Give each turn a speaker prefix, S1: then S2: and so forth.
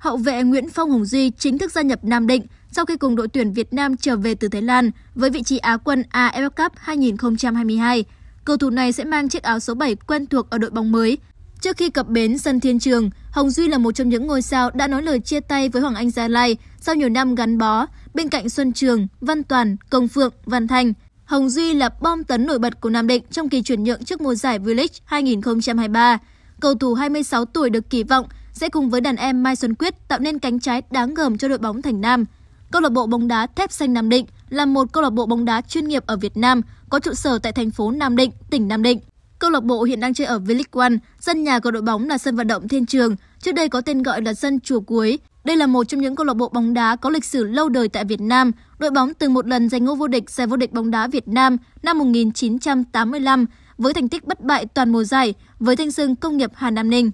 S1: hậu vệ Nguyễn Phong Hồng Duy chính thức gia nhập Nam Định sau khi cùng đội tuyển Việt Nam trở về từ Thái Lan với vị trí Á quân AFF Cup 2022. Cầu thủ này sẽ mang chiếc áo số 7 quen thuộc ở đội bóng mới. Trước khi cập bến sân Thiên Trường, Hồng Duy là một trong những ngôi sao đã nói lời chia tay với Hoàng Anh Gia Lai sau nhiều năm gắn bó bên cạnh Xuân Trường, Văn Toàn, Công Phượng, Văn Thanh. Hồng Duy là bom tấn nổi bật của Nam Định trong kỳ chuyển nhượng trước mùa giải V-League 2023. Cầu thủ 26 tuổi được kỳ vọng sẽ cùng với đàn em Mai Xuân Quyết tạo nên cánh trái đáng gờm cho đội bóng Thành Nam. Câu lạc bộ bóng đá Thép Xanh Nam Định là một câu lạc bộ bóng đá chuyên nghiệp ở Việt Nam, có trụ sở tại thành phố Nam Định, tỉnh Nam Định. Câu lạc bộ hiện đang chơi ở V-League One, sân nhà của đội bóng là sân vận động Thiên Trường, trước đây có tên gọi là sân Chùa Cuối. Đây là một trong những câu lạc bộ bóng đá có lịch sử lâu đời tại Việt Nam. Đội bóng từng một lần giành ngôi vô địch giải vô địch bóng đá Việt Nam năm 1985 với thành tích bất bại toàn mùa giải với danh sưng công nghiệp Hà Nam Ninh.